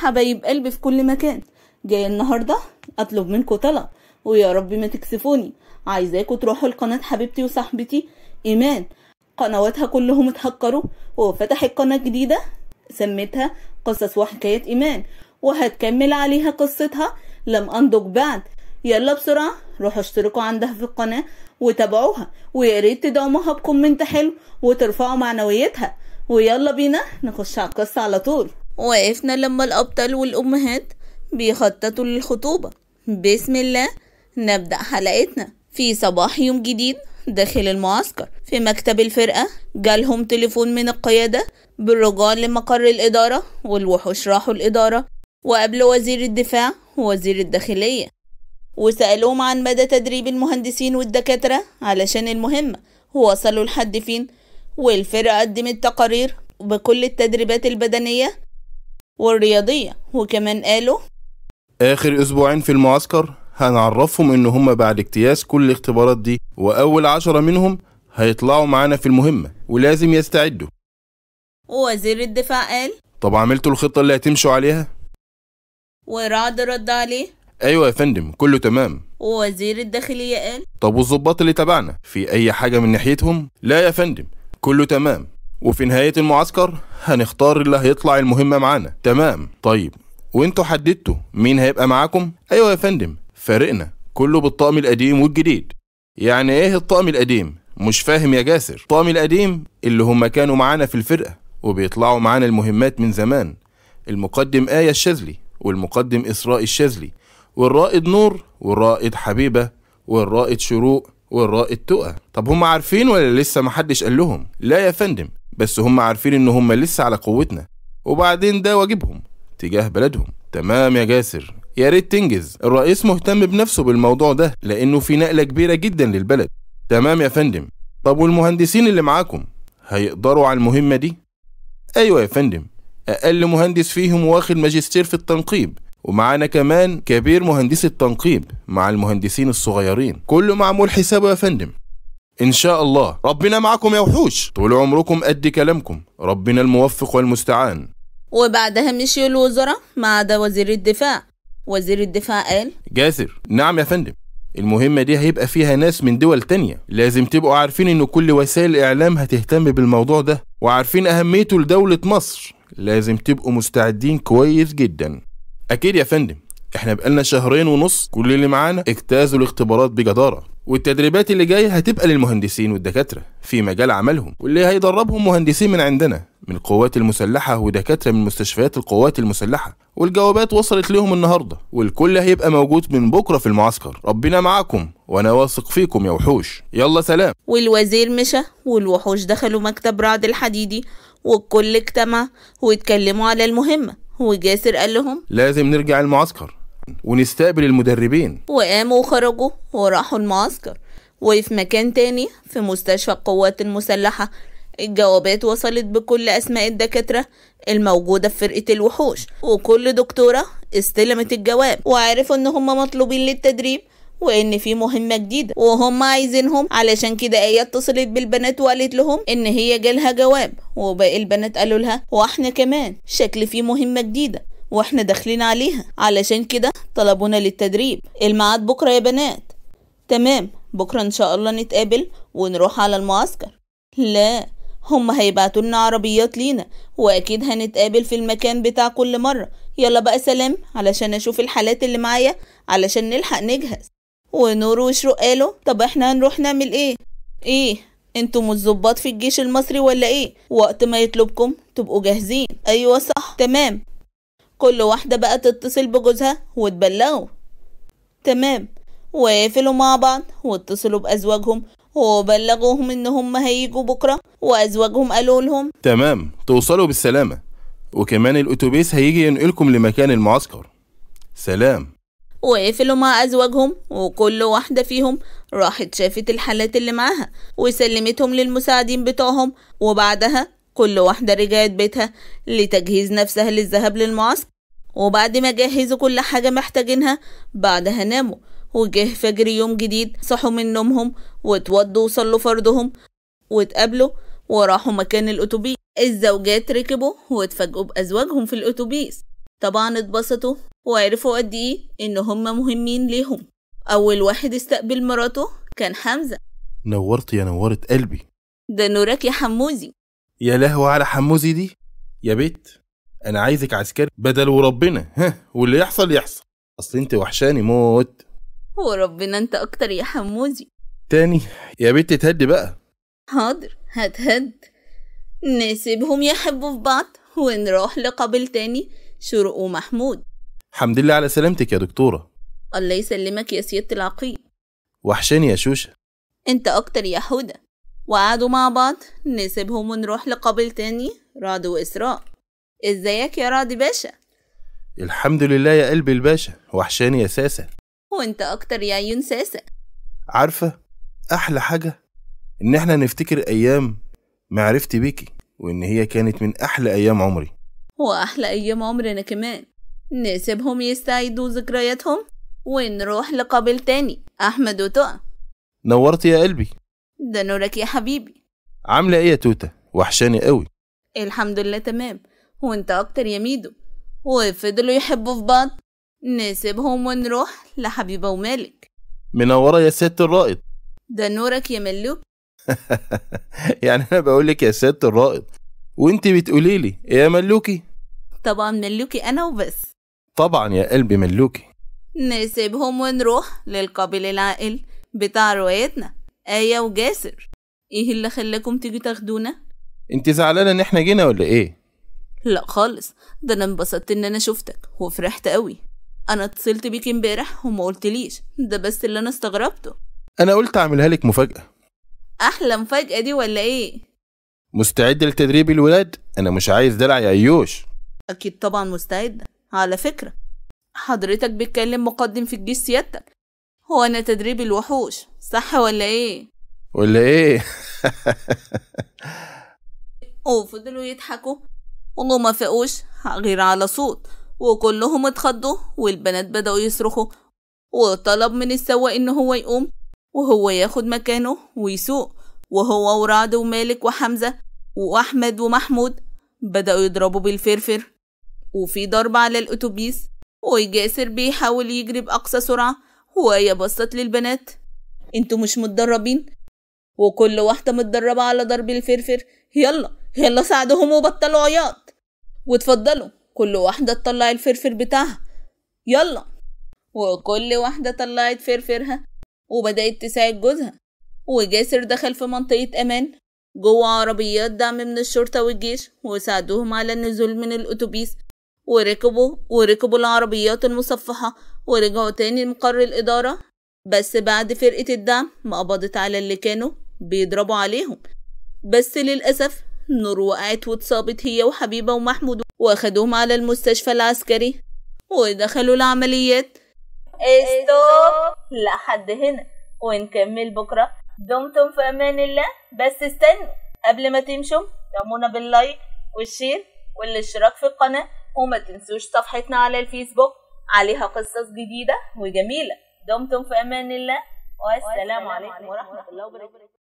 حبايب قلبي في كل مكان جاي النهارده اطلب منكم طلب ويا رب ما تكسفوني عايزاكم تروحوا لقناه حبيبتي وصاحبتي ايمان قنواتها كلهم اتهكروا وفتحت قناه جديده سميتها قصص وحكايات ايمان وهتكمل عليها قصتها لم انضج بعد يلا بسرعه روحوا اشتركوا عندها في القناه وتابعوها ويا ريت تدعموها بكومنت حلو وترفعوا معنويتها ويلا بينا نخش على القصه على طول وقفنا لما الأبطال والأمهات بيخططوا للخطوبة بسم الله نبدأ حلقتنا في صباح يوم جديد داخل المعسكر في مكتب الفرقة جالهم تليفون من القيادة بالرجوع لمقر الإدارة والوحوش راحوا الإدارة وقابلوا وزير الدفاع ووزير الداخلية وسألوهم عن مدى تدريب المهندسين والدكاترة علشان المهمة ووصلوا لحد فين والفرقة قدمت تقارير بكل التدريبات البدنية والرياضية وكمان قالوا آخر أسبوعين في المعسكر هنعرفهم إن هم بعد اجتياز كل الاختبارات دي وأول عشرة منهم هيطلعوا معانا في المهمة ولازم يستعدوا ووزير الدفاع قال طب عملتوا الخطة اللي هتمشوا عليها؟ ورعد رد عليه أيوة يا فندم كله تمام ووزير الداخلية قال طب والظباط اللي تبعنا في أي حاجة من ناحيتهم؟ لا يا فندم كله تمام وفي نهاية المعسكر هنختار اللي هيطلع المهمة معانا تمام طيب وانتوا حددتوا مين هيبقى معاكم ايوه يا فندم فريقنا كله بالطقم القديم والجديد يعني ايه الطقم القديم مش فاهم يا جاسر الطقم القديم اللي هم كانوا معانا في الفرقة وبيطلعوا معانا المهمات من زمان المقدم آية الشاذلي والمقدم إسراء الشاذلي والرائد نور والرائد حبيبة والرائد شروق والرائد تقى طب هم عارفين ولا لسه محدش قال لهم لا يا فندم بس هم عارفين ان هم لسه على قوتنا وبعدين ده واجبهم تجاه بلدهم تمام يا جاسر يا ريت تنجز الرئيس مهتم بنفسه بالموضوع ده لانه في نقله كبيره جدا للبلد تمام يا فندم طب والمهندسين اللي معاكم هيقدروا على المهمه دي ايوه يا فندم اقل مهندس فيهم واخد ماجستير في التنقيب ومعانا كمان كبير مهندس التنقيب مع المهندسين الصغيرين كله معمول حسابه يا فندم إن شاء الله ربنا معكم يا وحوش طول عمركم قد كلامكم ربنا الموفق والمستعان وبعدها مشي الوزراء ما عدا وزير الدفاع وزير الدفاع قال جاسر نعم يا فندم المهمة دي هيبقى فيها ناس من دول تانية لازم تبقوا عارفين ان كل وسائل الاعلام هتهتم بالموضوع ده وعارفين اهميته لدولة مصر لازم تبقوا مستعدين كويس جدا اكيد يا فندم احنا بقالنا شهرين ونص كل اللي معانا اجتازوا الاختبارات بجدارة والتدريبات اللي جايه هتبقى للمهندسين والدكاتره في مجال عملهم واللي هيدربهم مهندسين من عندنا من القوات المسلحه ودكاتره من مستشفيات القوات المسلحه والجوابات وصلت لهم النهارده والكل هيبقى موجود من بكره في المعسكر ربنا معاكم وانا واثق فيكم يا وحوش يلا سلام والوزير مشى والوحوش دخلوا مكتب رعد الحديدي والكل اجتمع واتكلموا على المهمه وجاسر قال لهم لازم نرجع المعسكر ونستقبل المدربين وقاموا وخرجوا وراحوا المعسكر وفي مكان تاني في مستشفى القوات المسلحة الجوابات وصلت بكل أسماء الدكاترة الموجودة في فرقة الوحوش وكل دكتورة استلمت الجواب وعرفوا إن هم مطلوبين للتدريب وان في مهمه جديده وهم عايزينهم علشان كده ايه اتصلت بالبنات وقالت لهم ان هي جالها جواب وباقي البنات قالوا لها واحنا كمان شكل في مهمه جديده واحنا داخلين عليها علشان كده طلبونا للتدريب الميعاد بكرة يا بنات تمام بكرة ان شاء الله نتقابل ونروح على المعسكر لا هم هيبعتوا لنا عربيات لينا واكيد هنتقابل في المكان بتاع كل مرة يلا بقى سلام علشان اشوف الحالات اللي معايا علشان نلحق نجهز ونور وشروق قالوا طب احنا هنروح نعمل ايه ايه انتم مش في الجيش المصري ولا ايه وقت ما يطلبكم تبقوا جاهزين ايوه صح تمام كل واحدة بقى تتصل بجوزها وتبلغه تمام وقفلوا مع بعض واتصلوا بأزواجهم وبلغوهم إن هم هيجوا بكرة وأزواجهم قالوا لهم تمام توصلوا بالسلامة وكمان الأتوبيس هيجي ينقلكم لمكان المعسكر سلام وقفلوا مع أزواجهم وكل واحدة فيهم راحت شافت الحالات اللي معاها وسلمتهم للمساعدين بتوعهم وبعدها كل واحدة رجعت بيتها لتجهيز نفسها للذهاب للمعسكر وبعد ما جهزوا كل حاجة محتاجينها بعدها ناموا وجه فجر يوم جديد صحوا من نومهم واتوضوا وصلوا فرضهم واتقابلوا وراحوا مكان الأتوبيس الزوجات ركبوا واتفاجئوا بأزواجهم في الأتوبيس طبعا اتبسطوا وعرفوا قد ايه ان هما مهمين ليهم اول واحد استقبل مراته كان حمزه نورت يا نورت قلبي ده نورك يا حموزي يا لهو على حموزي دي يا بيت انا عايزك عسكري بدل وربنا ها واللي يحصل يحصل اصل انت وحشاني موت وربنا انت اكتر يا حموزي تاني يا بيت تهدي بقى حاضر هتهد نسيبهم يحبوا في بعض ونروح لقابل تاني شروق ومحمود الحمد لله على سلامتك يا دكتورة الله يسلمك يا سيادة العقيد وحشاني يا شوشة انت اكتر يا حودة وقعدوا مع بعض نسيبهم ونروح لقابل تاني رعد وإسراء ازيك يا رعد باشا الحمد لله يا قلبي الباشا وحشاني يا ساسة وانت اكتر يا عيون ساسة عارفة احلى حاجة ان احنا نفتكر ايام معرفتي بيكي وان هي كانت من احلى ايام عمري واحلى ايام عمرنا كمان نسيبهم يستعيدوا ذكرياتهم ونروح لقابل تاني احمد وتقى نورت يا قلبي ده نورك يا حبيبي عاملة ايه يا توتة؟ وحشاني قوي الحمد لله تمام وانت اكتر يا ميدو وفضلوا يحبوا في بعض نسيبهم ونروح لحبيبة ومالك منورة يا ست الرائد ده نورك يا ملوك يعني انا بقولك يا ست الرائد وانت بتقولي لي إيه يا ملوكي طبعا ملوكي انا وبس طبعا يا قلبي ملوكي نسيبهم ونروح للقابل العائل بتاع روايتنا آية وجاسر إيه اللي خلاكم تيجوا تاخدونا؟ أنت زعلانة إن إحنا جينا ولا إيه؟ لا خالص ده أنا انبسطت إن أنا شفتك وفرحت قوي أنا اتصلت بيك امبارح وما قلتليش ده بس اللي أنا استغربته أنا قلت أعملها لك مفاجأة أحلى مفاجأة دي ولا إيه؟ مستعد لتدريب الولاد؟ أنا مش عايز دلع يا أيوش أكيد طبعا مستعدة على فكرة حضرتك بتكلم مقدم في الجيش سيادتك هو أنا تدريب الوحوش صح ولا إيه؟ ولا إيه؟ وفضلوا يضحكوا والله ما فقوش غير على صوت وكلهم اتخضوا والبنات بدأوا يصرخوا وطلب من السواق إن هو يقوم وهو ياخد مكانه ويسوق وهو ورعد ومالك وحمزة وأحمد ومحمود بدأوا يضربوا بالفرفر وفي ضرب على الأتوبيس ويجاسر بيحاول يجري بأقصى سرعة وهي بصت للبنات انتوا مش متدربين وكل واحدة متدربة على ضرب الفرفر يلا يلا ساعدهم وبطلوا عياط واتفضلوا كل واحدة تطلع الفرفر بتاعها يلا وكل واحدة طلعت فرفرها وبدأت تساعد جوزها وجاسر دخل في منطقة أمان جوه عربيات دعم من الشرطة والجيش وساعدوهم على النزول من الأتوبيس وركبوا وركبوا العربيات المصفحة ورجعوا تاني لمقر الإدارة بس بعد فرقة الدعم ما قبضت على اللي كانوا بيضربوا عليهم بس للأسف نور وقعت واتصابت هي وحبيبة ومحمود واخدوهم على المستشفى العسكري ودخلوا العمليات ستوب لحد هنا ونكمل بكرة دمتم في أمان الله بس استنوا قبل ما تمشوا دعمونا باللايك والشير والاشتراك في القناة وما تنسوش صفحتنا على الفيسبوك عليها قصص جديدة وجميلة دمتم في أمان الله والسلام عليكم ورحمة الله وبركاته